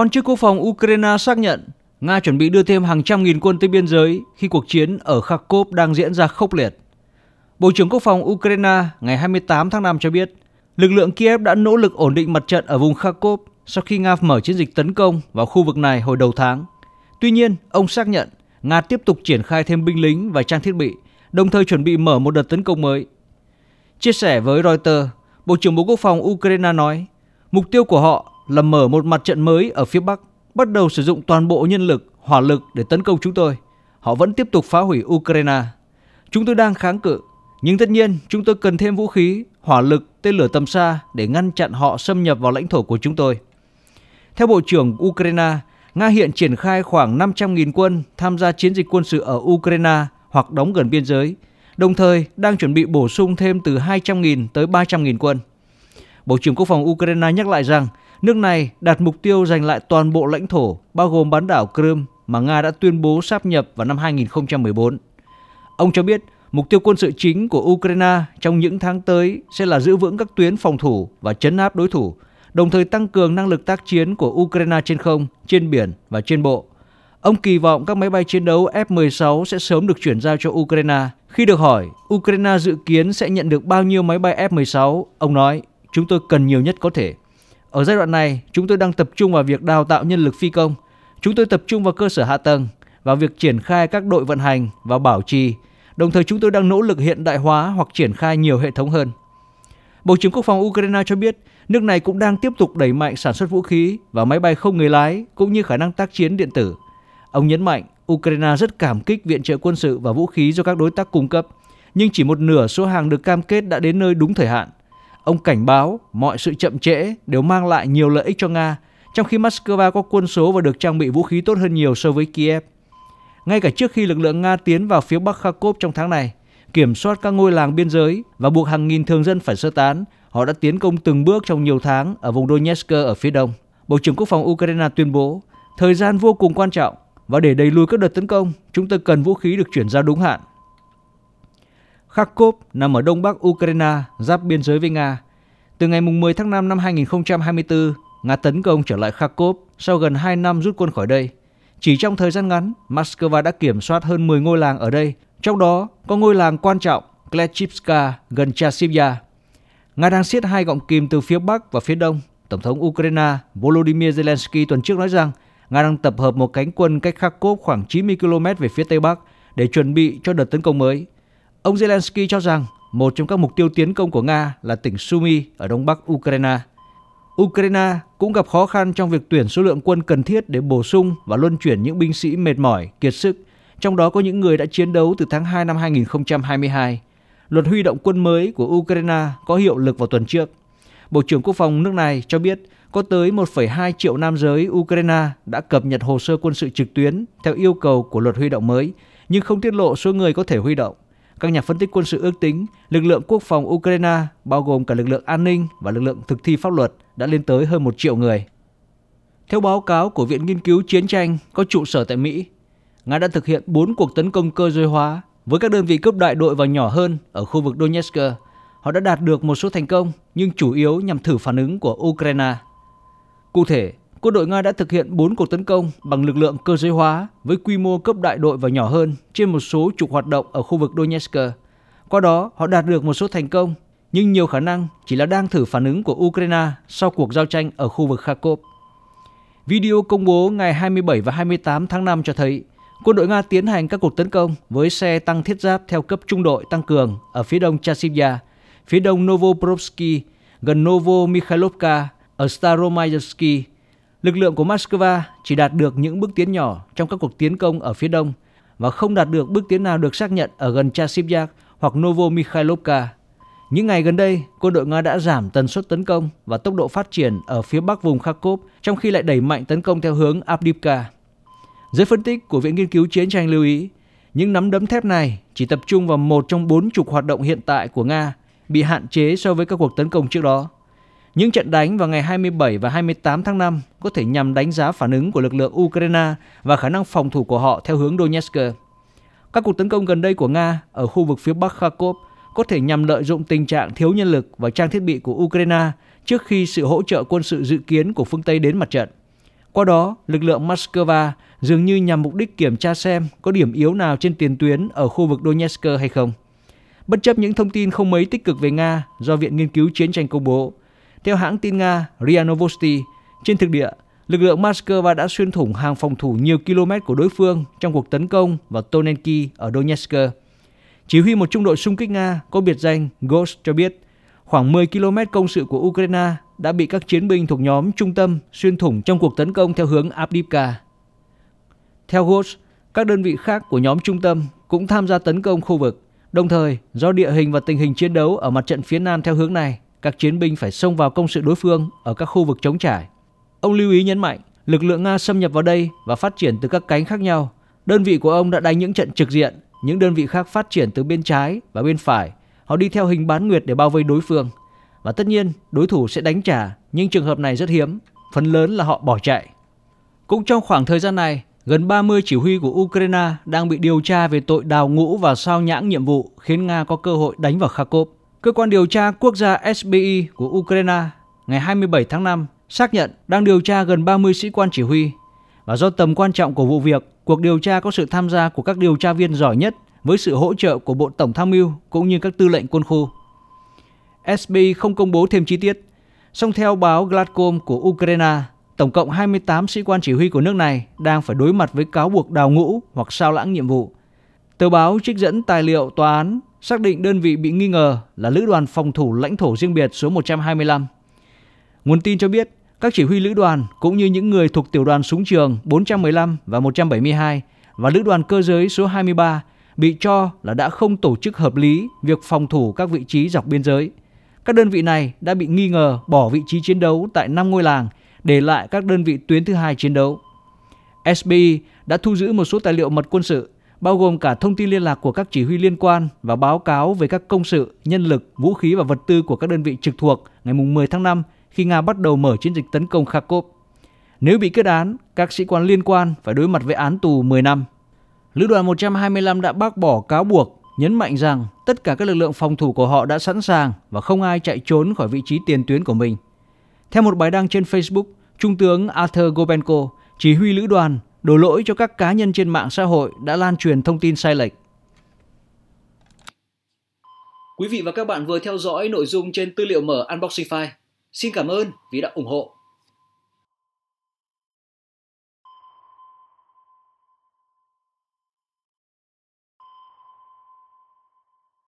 Quan chức quốc phòng Ukraine xác nhận Nga chuẩn bị đưa thêm hàng trăm nghìn quân tới biên giới khi cuộc chiến ở Kharkov đang diễn ra khốc liệt. Bộ trưởng Quốc phòng Ukraine ngày 28 tháng 5 cho biết, lực lượng Kiev đã nỗ lực ổn định mặt trận ở vùng Kharkov sau khi Nga mở chiến dịch tấn công vào khu vực này hồi đầu tháng. Tuy nhiên, ông xác nhận Nga tiếp tục triển khai thêm binh lính và trang thiết bị, đồng thời chuẩn bị mở một đợt tấn công mới. Chia sẻ với Reuters, Bộ trưởng Bộ Quốc phòng Ukraine nói, mục tiêu của họ là mở một mặt trận mới ở phía Bắc, bắt đầu sử dụng toàn bộ nhân lực, hỏa lực để tấn công chúng tôi. Họ vẫn tiếp tục phá hủy Ukraine. Chúng tôi đang kháng cự, nhưng tất nhiên chúng tôi cần thêm vũ khí, hỏa lực, tên lửa tầm xa để ngăn chặn họ xâm nhập vào lãnh thổ của chúng tôi. Theo Bộ trưởng Ukraine, Nga hiện triển khai khoảng 500.000 quân tham gia chiến dịch quân sự ở Ukraine hoặc đóng gần biên giới, đồng thời đang chuẩn bị bổ sung thêm từ 200.000 tới 300.000 quân. Bộ trưởng Quốc phòng Ukraine nhắc lại rằng Nước này đặt mục tiêu giành lại toàn bộ lãnh thổ, bao gồm bán đảo Crimea mà Nga đã tuyên bố sáp nhập vào năm 2014. Ông cho biết mục tiêu quân sự chính của Ukraine trong những tháng tới sẽ là giữ vững các tuyến phòng thủ và chấn áp đối thủ, đồng thời tăng cường năng lực tác chiến của Ukraine trên không, trên biển và trên bộ. Ông kỳ vọng các máy bay chiến đấu F-16 sẽ sớm được chuyển giao cho Ukraine. Khi được hỏi, Ukraine dự kiến sẽ nhận được bao nhiêu máy bay F-16, ông nói, chúng tôi cần nhiều nhất có thể. Ở giai đoạn này, chúng tôi đang tập trung vào việc đào tạo nhân lực phi công. Chúng tôi tập trung vào cơ sở hạ tầng, vào việc triển khai các đội vận hành và bảo trì. Đồng thời chúng tôi đang nỗ lực hiện đại hóa hoặc triển khai nhiều hệ thống hơn. Bộ trưởng Quốc phòng Ukraine cho biết, nước này cũng đang tiếp tục đẩy mạnh sản xuất vũ khí và máy bay không người lái cũng như khả năng tác chiến điện tử. Ông nhấn mạnh, Ukraine rất cảm kích viện trợ quân sự và vũ khí do các đối tác cung cấp, nhưng chỉ một nửa số hàng được cam kết đã đến nơi đúng thời hạn. Ông cảnh báo mọi sự chậm trễ đều mang lại nhiều lợi ích cho Nga, trong khi Moscow có quân số và được trang bị vũ khí tốt hơn nhiều so với Kiev. Ngay cả trước khi lực lượng Nga tiến vào phía Bắc Kharkov trong tháng này, kiểm soát các ngôi làng biên giới và buộc hàng nghìn thường dân phải sơ tán, họ đã tiến công từng bước trong nhiều tháng ở vùng Donetsk ở phía đông. Bộ trưởng Quốc phòng Ukraine tuyên bố, thời gian vô cùng quan trọng và để đẩy lùi các đợt tấn công, chúng tôi cần vũ khí được chuyển giao đúng hạn Kharkov nằm ở đông bắc Ukraine, giáp biên giới với Nga. Từ ngày 10 tháng 5 năm 2024, Nga tấn công trở lại Kharkov sau gần 2 năm rút quân khỏi đây. Chỉ trong thời gian ngắn, Moscow đã kiểm soát hơn 10 ngôi làng ở đây, trong đó có ngôi làng quan trọng Klechivka gần Chasivya. Nga đang siết hai gọng kìm từ phía Bắc và phía Đông. Tổng thống Ukraine Volodymyr Zelensky tuần trước nói rằng Nga đang tập hợp một cánh quân cách Kharkov khoảng 90 km về phía Tây Bắc để chuẩn bị cho đợt tấn công mới – Ông Zelensky cho rằng một trong các mục tiêu tiến công của Nga là tỉnh Sumy ở đông bắc Ukraine. Ukraine cũng gặp khó khăn trong việc tuyển số lượng quân cần thiết để bổ sung và luân chuyển những binh sĩ mệt mỏi, kiệt sức, trong đó có những người đã chiến đấu từ tháng 2 năm 2022. Luật huy động quân mới của Ukraine có hiệu lực vào tuần trước. Bộ trưởng Quốc phòng nước này cho biết có tới 1,2 triệu nam giới Ukraine đã cập nhật hồ sơ quân sự trực tuyến theo yêu cầu của luật huy động mới, nhưng không tiết lộ số người có thể huy động. Các nhà phân tích quân sự ước tính lực lượng quốc phòng Ukraine, bao gồm cả lực lượng an ninh và lực lượng thực thi pháp luật, đã lên tới hơn 1 triệu người. Theo báo cáo của Viện Nghiên cứu Chiến tranh có trụ sở tại Mỹ, Nga đã thực hiện 4 cuộc tấn công cơ giới hóa với các đơn vị cấp đại đội và nhỏ hơn ở khu vực Donetsk. Họ đã đạt được một số thành công nhưng chủ yếu nhằm thử phản ứng của Ukraine. Cụ thể, quân đội Nga đã thực hiện 4 cuộc tấn công bằng lực lượng cơ giới hóa với quy mô cấp đại đội và nhỏ hơn trên một số trục hoạt động ở khu vực Donetsk. Qua đó, họ đạt được một số thành công, nhưng nhiều khả năng chỉ là đang thử phản ứng của Ukraine sau cuộc giao tranh ở khu vực Kharkov. Video công bố ngày 27 và 28 tháng 5 cho thấy quân đội Nga tiến hành các cuộc tấn công với xe tăng thiết giáp theo cấp trung đội tăng cường ở phía đông Chasiv-ya, phía đông Novopolsky, gần Novo Mikhailovka, ở Staromayersky, Lực lượng của Moscow chỉ đạt được những bước tiến nhỏ trong các cuộc tiến công ở phía đông và không đạt được bước tiến nào được xác nhận ở gần Chasiv-Yak hoặc Novomikhailovka. Những ngày gần đây, quân đội Nga đã giảm tần suất tấn công và tốc độ phát triển ở phía bắc vùng Kharkov, trong khi lại đẩy mạnh tấn công theo hướng Avdiivka. Giới phân tích của Viện Nghiên cứu Chiến tranh lưu ý, những nắm đấm thép này chỉ tập trung vào một trong bốn trục hoạt động hiện tại của Nga, bị hạn chế so với các cuộc tấn công trước đó. Những trận đánh vào ngày 27 và 28 tháng 5 có thể nhằm đánh giá phản ứng của lực lượng Ukraine và khả năng phòng thủ của họ theo hướng Donetsk. Các cuộc tấn công gần đây của Nga ở khu vực phía Bắc Kharkov có thể nhằm lợi dụng tình trạng thiếu nhân lực và trang thiết bị của Ukraine trước khi sự hỗ trợ quân sự dự kiến của phương Tây đến mặt trận. Qua đó, lực lượng Moscow dường như nhằm mục đích kiểm tra xem có điểm yếu nào trên tiền tuyến ở khu vực Donetsk hay không. Bất chấp những thông tin không mấy tích cực về Nga do Viện Nghiên cứu Chiến tranh công bố, theo hãng tin Nga RIA Novosti, trên thực địa, lực lượng Moscow đã xuyên thủng hàng phòng thủ nhiều km của đối phương trong cuộc tấn công vào Tonenki ở Donetsk. Chỉ huy một trung đội xung kích Nga có biệt danh Ghost cho biết, khoảng 10 km công sự của Ukraine đã bị các chiến binh thuộc nhóm trung tâm xuyên thủng trong cuộc tấn công theo hướng Abdivka. Theo Ghost, các đơn vị khác của nhóm trung tâm cũng tham gia tấn công khu vực, đồng thời do địa hình và tình hình chiến đấu ở mặt trận phía Nam theo hướng này các chiến binh phải xông vào công sự đối phương ở các khu vực chống trải. Ông lưu ý nhấn mạnh, lực lượng Nga xâm nhập vào đây và phát triển từ các cánh khác nhau. Đơn vị của ông đã đánh những trận trực diện, những đơn vị khác phát triển từ bên trái và bên phải. Họ đi theo hình bán nguyệt để bao vây đối phương. Và tất nhiên, đối thủ sẽ đánh trả, nhưng trường hợp này rất hiếm, phần lớn là họ bỏ chạy. Cũng trong khoảng thời gian này, gần 30 chỉ huy của Ukraine đang bị điều tra về tội đào ngũ và sao nhãng nhiệm vụ khiến Nga có cơ hội đánh vào Kharkov. Cơ quan điều tra quốc gia SBI của Ukraine ngày 27 tháng 5 xác nhận đang điều tra gần 30 sĩ quan chỉ huy. Và do tầm quan trọng của vụ việc, cuộc điều tra có sự tham gia của các điều tra viên giỏi nhất với sự hỗ trợ của Bộ Tổng tham mưu cũng như các tư lệnh quân khu. SBI không công bố thêm chi tiết, song theo báo Gladcom của Ukraine, tổng cộng 28 sĩ quan chỉ huy của nước này đang phải đối mặt với cáo buộc đào ngũ hoặc sao lãng nhiệm vụ. Tờ báo trích dẫn tài liệu tòa án xác định đơn vị bị nghi ngờ là Lữ đoàn phòng thủ lãnh thổ riêng biệt số 125. Nguồn tin cho biết, các chỉ huy lữ đoàn cũng như những người thuộc tiểu đoàn súng trường 415 và 172 và lữ đoàn cơ giới số 23 bị cho là đã không tổ chức hợp lý việc phòng thủ các vị trí dọc biên giới. Các đơn vị này đã bị nghi ngờ bỏ vị trí chiến đấu tại 5 ngôi làng, để lại các đơn vị tuyến thứ hai chiến đấu. SBI đã thu giữ một số tài liệu mật quân sự bao gồm cả thông tin liên lạc của các chỉ huy liên quan và báo cáo về các công sự, nhân lực, vũ khí và vật tư của các đơn vị trực thuộc ngày 10 tháng 5 khi Nga bắt đầu mở chiến dịch tấn công Kharkov. Nếu bị kết án, các sĩ quan liên quan phải đối mặt với án tù 10 năm. Lữ đoàn 125 đã bác bỏ cáo buộc, nhấn mạnh rằng tất cả các lực lượng phòng thủ của họ đã sẵn sàng và không ai chạy trốn khỏi vị trí tiền tuyến của mình. Theo một bài đăng trên Facebook, Trung tướng Arthur Gobenko, chỉ huy lữ đoàn, đổ lỗi cho các cá nhân trên mạng xã hội đã lan truyền thông tin sai lệch. Quý vị và các bạn vừa theo dõi nội dung trên tư liệu mở Unboxing Xin cảm ơn vì đã ủng hộ.